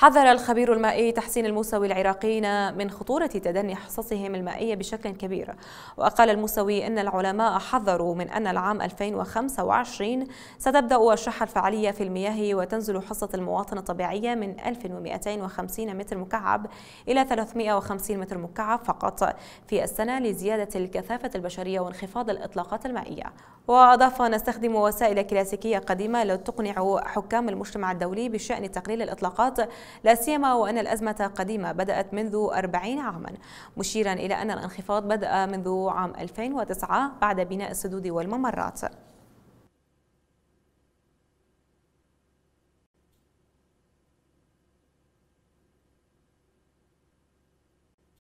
حذر الخبير المائي تحسين الموسوي العراقيين من خطورة تدني حصصهم المائية بشكل كبير وقال الموسوي أن العلماء حذروا من أن العام 2025 ستبدأ الشحة الفعلية في المياه وتنزل حصة المواطن الطبيعية من 1250 متر مكعب إلى 350 متر مكعب فقط في السنة لزيادة الكثافة البشرية وانخفاض الإطلاقات المائية وأضاف نستخدم وسائل كلاسيكية قديمة لتقنع حكام المجتمع الدولي بشأن تقليل الإطلاقات لا سيما وأن الأزمة قديمة بدأت منذ 40 عاما مشيرا إلى أن الانخفاض بدأ منذ عام 2009 بعد بناء السدود والممرات